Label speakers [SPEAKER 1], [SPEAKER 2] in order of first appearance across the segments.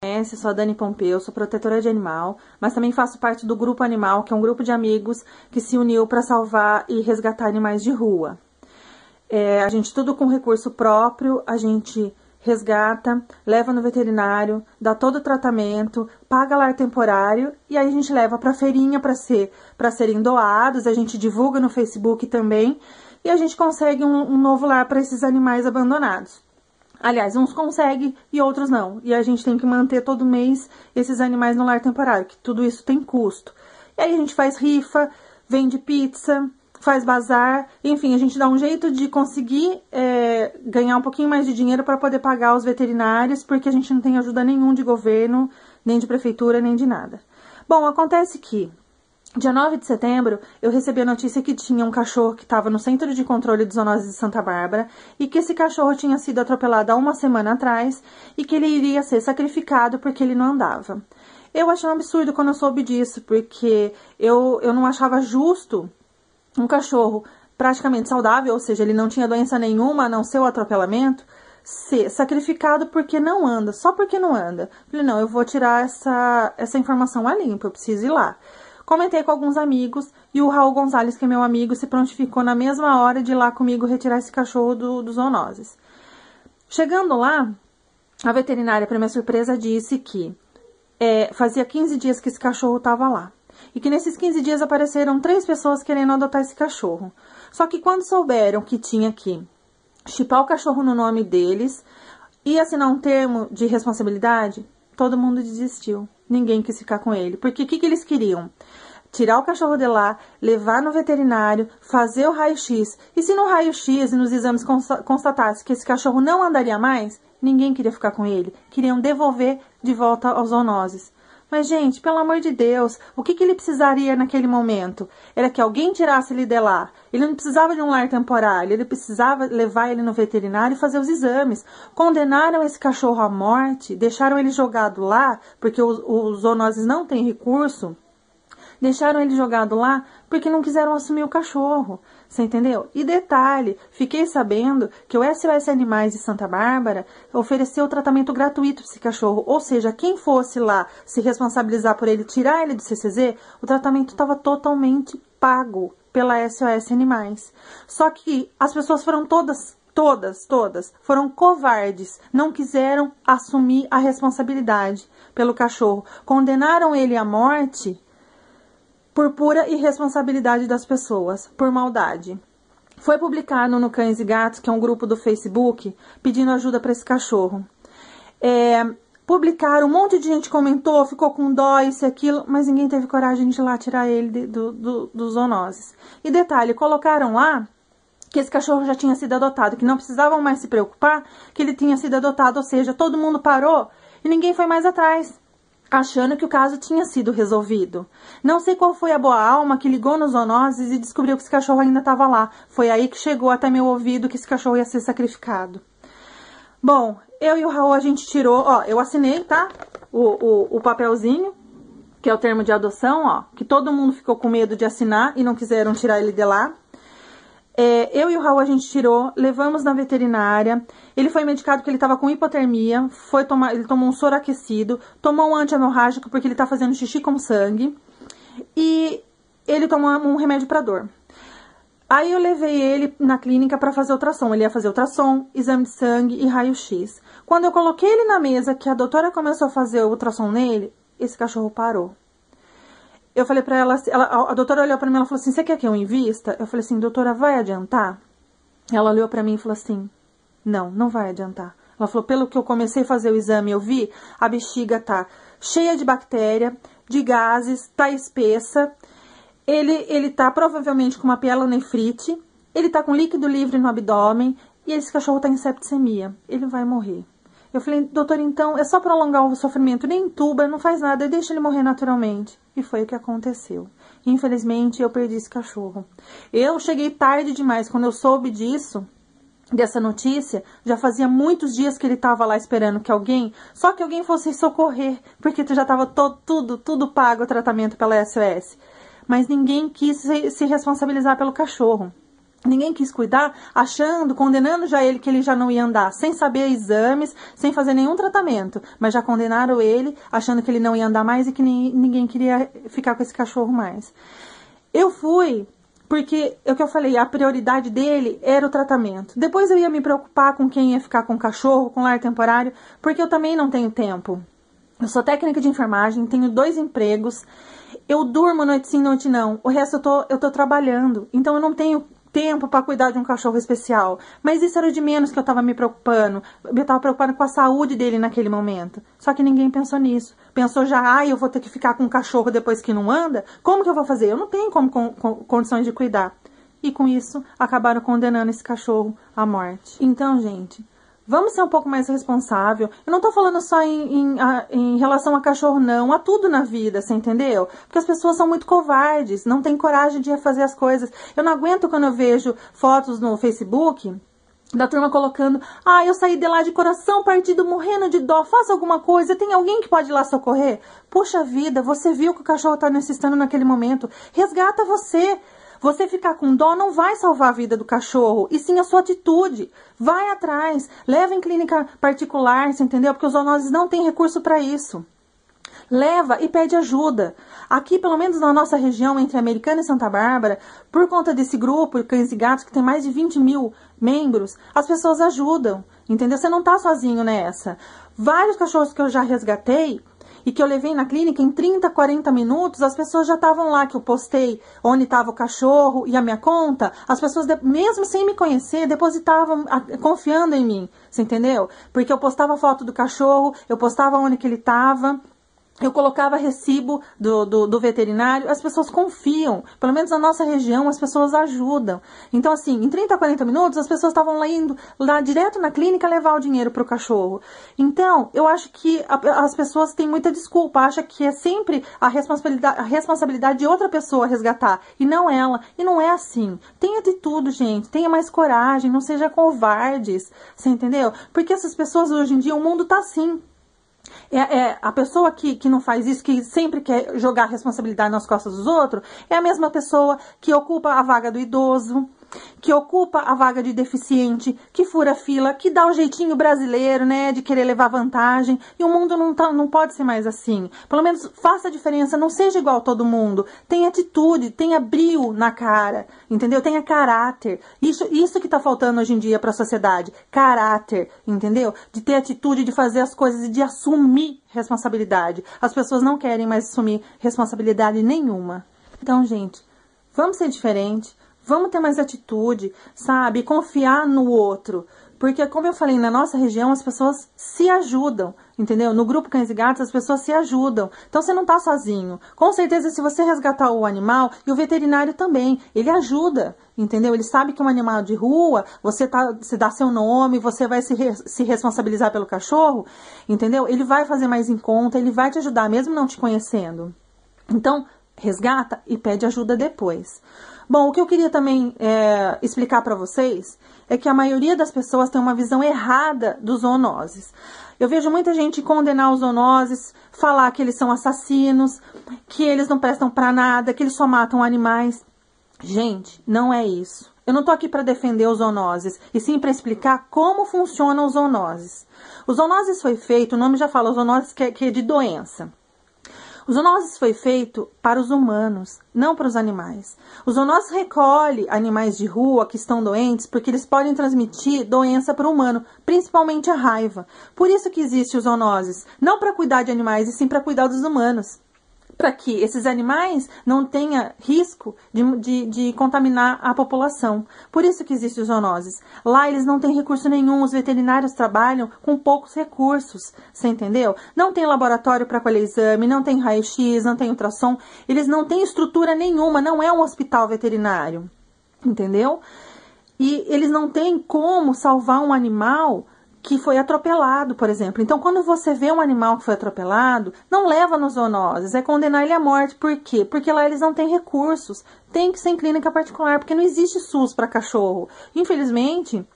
[SPEAKER 1] conhece, sou a Dani Pompeu, sou protetora de animal, mas também faço parte do Grupo Animal, que é um grupo de amigos que se uniu para salvar e resgatar animais de rua. É, a gente tudo com recurso próprio, a gente resgata, leva no veterinário, dá todo o tratamento, paga lar temporário e aí a gente leva para feirinha para ser para serem doados, a gente divulga no Facebook também e a gente consegue um, um novo lar para esses animais abandonados. Aliás, uns conseguem e outros não. E a gente tem que manter todo mês esses animais no lar temporário, que tudo isso tem custo. E aí a gente faz rifa, vende pizza, faz bazar, enfim, a gente dá um jeito de conseguir é, ganhar um pouquinho mais de dinheiro para poder pagar os veterinários, porque a gente não tem ajuda nenhum de governo, nem de prefeitura, nem de nada. Bom, acontece que Dia 9 de setembro, eu recebi a notícia que tinha um cachorro que estava no Centro de Controle de Zoonoses de Santa Bárbara e que esse cachorro tinha sido atropelado há uma semana atrás e que ele iria ser sacrificado porque ele não andava. Eu achei um absurdo quando eu soube disso, porque eu, eu não achava justo um cachorro praticamente saudável, ou seja, ele não tinha doença nenhuma a não ser o atropelamento, ser sacrificado porque não anda, só porque não anda. Eu falei, não, eu vou tirar essa, essa informação a limpo, eu preciso ir lá. Comentei com alguns amigos e o Raul Gonzalez, que é meu amigo, se prontificou na mesma hora de ir lá comigo retirar esse cachorro do, dos zoonoses. Chegando lá, a veterinária, para minha surpresa, disse que é, fazia 15 dias que esse cachorro estava lá. E que nesses 15 dias apareceram três pessoas querendo adotar esse cachorro. Só que quando souberam que tinha que chipar o cachorro no nome deles e assinar um termo de responsabilidade, Todo mundo desistiu. Ninguém quis ficar com ele. Porque o que, que eles queriam? tirar o cachorro de lá, levar no veterinário, fazer o raio-x. E se no raio-x e nos exames constatasse que esse cachorro não andaria mais, ninguém queria ficar com ele. Queriam devolver de volta aos zoonoses. Mas, gente, pelo amor de Deus, o que, que ele precisaria naquele momento? Era que alguém tirasse ele de lá. Ele não precisava de um lar temporário, ele precisava levar ele no veterinário e fazer os exames. Condenaram esse cachorro à morte, deixaram ele jogado lá, porque os, os zoonoses não têm recurso deixaram ele jogado lá porque não quiseram assumir o cachorro. Você entendeu? E detalhe, fiquei sabendo que o SOS Animais de Santa Bárbara ofereceu tratamento gratuito para esse cachorro. Ou seja, quem fosse lá se responsabilizar por ele, tirar ele do CCZ, o tratamento estava totalmente pago pela SOS Animais. Só que as pessoas foram todas todas, todas, foram covardes, não quiseram assumir a responsabilidade pelo cachorro. Condenaram ele à morte por pura irresponsabilidade das pessoas, por maldade. Foi publicado no Cães e Gatos, que é um grupo do Facebook, pedindo ajuda para esse cachorro. É, publicaram, um monte de gente comentou, ficou com dó, isso e aquilo, mas ninguém teve coragem de ir lá tirar ele de, do, do, dos zoonoses. E detalhe, colocaram lá que esse cachorro já tinha sido adotado, que não precisavam mais se preocupar que ele tinha sido adotado, ou seja, todo mundo parou e ninguém foi mais atrás achando que o caso tinha sido resolvido. Não sei qual foi a boa alma que ligou nos zoonoses e descobriu que esse cachorro ainda estava lá. Foi aí que chegou até meu ouvido que esse cachorro ia ser sacrificado. Bom, eu e o Raul a gente tirou, ó, eu assinei, tá? O, o, o papelzinho, que é o termo de adoção, ó, que todo mundo ficou com medo de assinar e não quiseram tirar ele de lá. É, eu e o Raul a gente tirou, levamos na veterinária. Ele foi medicado porque ele estava com hipotermia, foi tomar, ele tomou um soro aquecido, tomou um anti-hemorrágico porque ele está fazendo xixi com sangue e ele tomou um remédio para dor. Aí eu levei ele na clínica para fazer ultrassom. Ele ia fazer ultrassom, exame de sangue e raio-x. Quando eu coloquei ele na mesa, que a doutora começou a fazer o ultrassom nele, esse cachorro parou eu falei para ela, ela, a doutora olhou para mim, ela falou assim, você quer que eu invista? Eu falei assim, doutora, vai adiantar? Ela olhou para mim e falou assim, não, não vai adiantar. Ela falou, pelo que eu comecei a fazer o exame, eu vi, a bexiga tá cheia de bactéria, de gases, tá espessa, ele, ele tá provavelmente com uma pielonefrite, ele tá com líquido livre no abdômen, e esse cachorro tá em septicemia, ele vai morrer. Eu falei, doutor, então é só prolongar o sofrimento, nem tuba, não faz nada, deixa ele morrer naturalmente. E foi o que aconteceu. Infelizmente, eu perdi esse cachorro. Eu cheguei tarde demais, quando eu soube disso, dessa notícia, já fazia muitos dias que ele estava lá esperando que alguém, só que alguém fosse socorrer, porque já estava tudo, tudo pago o tratamento pela SOS. Mas ninguém quis se, se responsabilizar pelo cachorro. Ninguém quis cuidar, achando, condenando já ele que ele já não ia andar, sem saber exames, sem fazer nenhum tratamento. Mas já condenaram ele, achando que ele não ia andar mais e que ninguém queria ficar com esse cachorro mais. Eu fui porque é o que eu falei, a prioridade dele era o tratamento. Depois eu ia me preocupar com quem ia ficar com o cachorro, com o lar temporário, porque eu também não tenho tempo. Eu sou técnica de enfermagem, tenho dois empregos, eu durmo noite sim, noite não. O resto eu tô, eu tô trabalhando, então eu não tenho tempo para cuidar de um cachorro especial. Mas isso era de menos que eu estava me preocupando. Eu estava preocupada com a saúde dele naquele momento. Só que ninguém pensou nisso. Pensou já, ai, eu vou ter que ficar com o cachorro depois que não anda? Como que eu vou fazer? Eu não tenho como, com, com, condições de cuidar. E com isso, acabaram condenando esse cachorro à morte. Então, gente, Vamos ser um pouco mais responsável. Eu não tô falando só em, em, a, em relação a cachorro, não, a tudo na vida, você entendeu? Porque as pessoas são muito covardes, não têm coragem de fazer as coisas. Eu não aguento quando eu vejo fotos no Facebook da turma colocando, ah, eu saí de lá de coração partido, morrendo de dó, faça alguma coisa, tem alguém que pode ir lá socorrer? Puxa vida, você viu que o cachorro está necessitando naquele momento, resgata você, você ficar com dó não vai salvar a vida do cachorro, e sim a sua atitude. Vai atrás, leva em clínica particular, você entendeu? Porque os zoonoses não têm recurso para isso. Leva e pede ajuda. Aqui, pelo menos na nossa região, entre Americana e Santa Bárbara, por conta desse grupo, Cães e Gatos, que tem mais de 20 mil membros, as pessoas ajudam. Entendeu? Você não está sozinho nessa. Vários cachorros que eu já resgatei e que eu levei na clínica, em 30, 40 minutos, as pessoas já estavam lá, que eu postei onde estava o cachorro e a minha conta, as pessoas, mesmo sem me conhecer, depositavam, confiando em mim, você entendeu? Porque eu postava foto do cachorro, eu postava onde que ele estava, eu colocava recibo do, do, do, veterinário, as pessoas confiam, pelo menos na nossa região, as pessoas ajudam. Então, assim, em 30, 40 minutos, as pessoas estavam indo lá direto na clínica levar o dinheiro para o cachorro. Então, eu acho que a, as pessoas têm muita desculpa, acham que é sempre a responsabilidade, a responsabilidade de outra pessoa resgatar, e não ela. E não é assim. Tenha de tudo, gente, tenha mais coragem, não seja covardes, você entendeu? Porque essas pessoas hoje em dia, o mundo tá assim. É, é, a pessoa que, que não faz isso, que sempre quer jogar a responsabilidade nas costas dos outros, é a mesma pessoa que ocupa a vaga do idoso, que ocupa a vaga de deficiente, que fura fila, que dá o jeitinho brasileiro, né, de querer levar vantagem. E o mundo não, tá, não pode ser mais assim. Pelo menos faça a diferença, não seja igual todo mundo. Tenha atitude, tenha brilho na cara, entendeu? Tenha caráter. Isso, isso que tá faltando hoje em dia para a sociedade. Caráter, entendeu? De ter atitude, de fazer as coisas e de assumir responsabilidade. As pessoas não querem mais assumir responsabilidade nenhuma. Então, gente, vamos ser diferentes Vamos ter mais atitude, sabe? Confiar no outro. Porque, como eu falei, na nossa região as pessoas se ajudam, entendeu? No grupo Cães e Gatos as pessoas se ajudam. Então você não está sozinho. Com certeza, se você resgatar o animal, e o veterinário também, ele ajuda, entendeu? Ele sabe que um animal de rua, você, tá, você dá seu nome, você vai se, re, se responsabilizar pelo cachorro, entendeu? Ele vai fazer mais em conta, ele vai te ajudar, mesmo não te conhecendo. Então, resgata e pede ajuda depois. Bom, o que eu queria também é, explicar para vocês é que a maioria das pessoas tem uma visão errada dos zoonoses. Eu vejo muita gente condenar os zoonoses, falar que eles são assassinos, que eles não prestam para nada, que eles só matam animais. Gente, não é isso. Eu não estou aqui para defender os zoonoses, e sim para explicar como funcionam os zoonoses. O zoonoses foi feito, o nome já fala, o zoonoses que é, que é de doença. O zoonoses foi feito para os humanos, não para os animais. O zoonoses recolhe animais de rua que estão doentes porque eles podem transmitir doença para o humano, principalmente a raiva. Por isso que existe o zoonoses, não para cuidar de animais, e sim para cuidar dos humanos para que esses animais não tenham risco de, de, de, contaminar a população. Por isso que existem zoonoses. Lá eles não têm recurso nenhum, os veterinários trabalham com poucos recursos, você entendeu? Não tem laboratório para colher exame, não tem raio-x, não tem ultrassom, eles não têm estrutura nenhuma, não é um hospital veterinário, entendeu? E eles não têm como salvar um animal que foi atropelado, por exemplo. Então, quando você vê um animal que foi atropelado, não leva nos zoonoses, é condenar ele à morte. Por quê? Porque lá eles não têm recursos. Tem que ser em clínica particular, porque não existe SUS para cachorro. Infelizmente,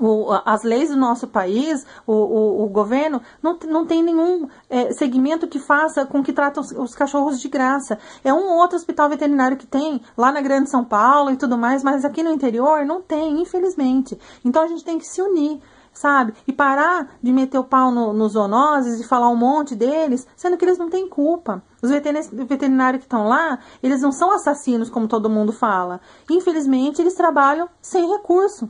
[SPEAKER 1] o, as leis do nosso país, o, o, o governo, não, não tem nenhum é, segmento que faça com que tratam os, os, cachorros de graça. É um outro hospital veterinário que tem, lá na Grande São Paulo e tudo mais, mas aqui no interior não tem, infelizmente. Então a gente tem que se unir sabe? E parar de meter o pau no, nos zoonoses e falar um monte deles, sendo que eles não têm culpa. Os veterinários que estão lá, eles não são assassinos, como todo mundo fala. Infelizmente, eles trabalham sem recurso.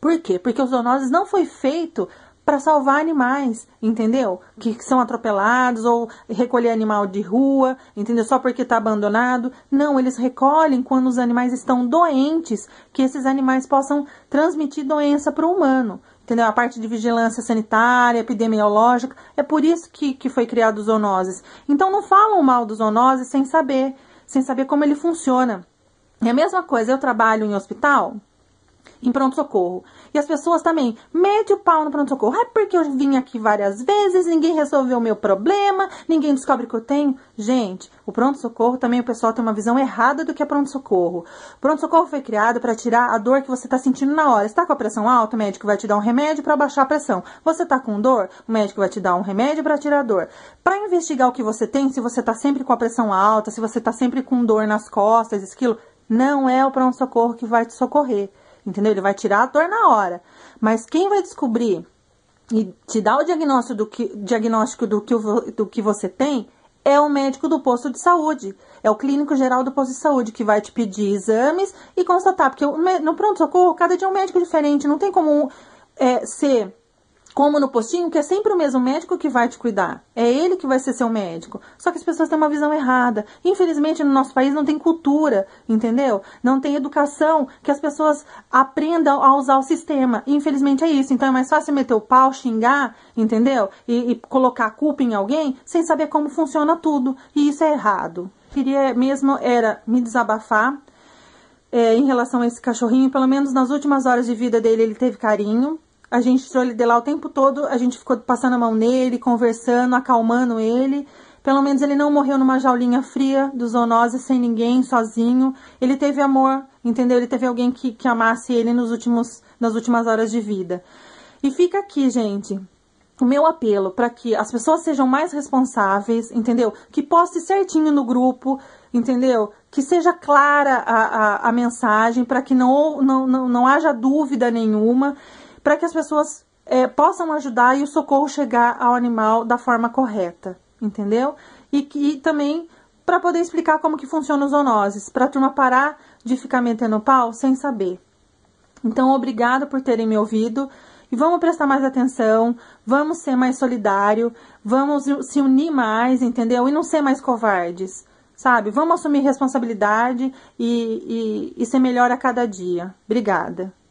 [SPEAKER 1] Por quê? Porque os zoonoses não foi feito para salvar animais, entendeu? Que, que são atropelados ou recolher animal de rua, entendeu? Só porque está abandonado. Não, eles recolhem quando os animais estão doentes, que esses animais possam transmitir doença para o humano entendeu? A parte de vigilância sanitária, epidemiológica. É por isso que, que foi criado os zoonoses. Então não falam mal dos zoonoses sem saber, sem saber como ele funciona. É a mesma coisa, eu trabalho em hospital, em pronto-socorro. E as pessoas também metem o pau no pronto-socorro. É porque eu vim aqui várias vezes, ninguém resolveu o meu problema, ninguém descobre que eu tenho. Gente, o pronto-socorro também o pessoal tem uma visão errada do que é pronto-socorro. Pronto-socorro foi criado para tirar a dor que você está sentindo na hora. está com a pressão alta, o médico vai te dar um remédio para baixar a pressão. Você está com dor, o médico vai te dar um remédio para tirar a dor. Para investigar o que você tem, se você está sempre com a pressão alta, se você está sempre com dor nas costas, esquilo, não é o pronto-socorro que vai te socorrer entendeu? Ele vai tirar a dor na hora. Mas quem vai descobrir e te dar o diagnóstico do que, diagnóstico do que, do que você tem é o médico do posto de saúde. É o clínico geral do posto de saúde que vai te pedir exames e constatar. Porque no pronto-socorro, cada dia é um médico diferente. Não tem como é, ser como no postinho, que é sempre o mesmo médico que vai te cuidar. É ele que vai ser seu médico. Só que as pessoas têm uma visão errada. Infelizmente, no nosso país não tem cultura, entendeu? Não tem educação que as pessoas aprendam a usar o sistema. Infelizmente é isso. Então é mais fácil meter o pau, xingar, entendeu? E, e colocar a culpa em alguém sem saber como funciona tudo. E isso é errado. Queria mesmo era me desabafar. É, em relação a esse cachorrinho, pelo menos nas últimas horas de vida dele, ele teve carinho, a gente tirou ele de lá o tempo todo, a gente ficou passando a mão nele, conversando, acalmando ele. Pelo menos ele não morreu numa jaulinha fria do zoonose, sem ninguém, sozinho. Ele teve amor, entendeu? Ele teve alguém que, que amasse ele nos últimos, nas últimas horas de vida. E fica aqui, gente, o meu apelo para que as pessoas sejam mais responsáveis, entendeu? Que poste certinho no grupo, entendeu? Que seja clara a, a, a mensagem para que não, não, não, não haja dúvida nenhuma para que as pessoas é, possam ajudar e o socorro chegar ao animal da forma correta, entendeu? E, que, e também para poder explicar como que funcionam os zoonoses, para a turma parar de ficar metendo pau sem saber. Então, obrigado por terem me ouvido e vamos prestar mais atenção, vamos ser mais solidário, vamos se unir mais, entendeu? E não ser mais covardes, sabe? Vamos assumir responsabilidade e, e, e ser melhor a cada dia. Obrigada.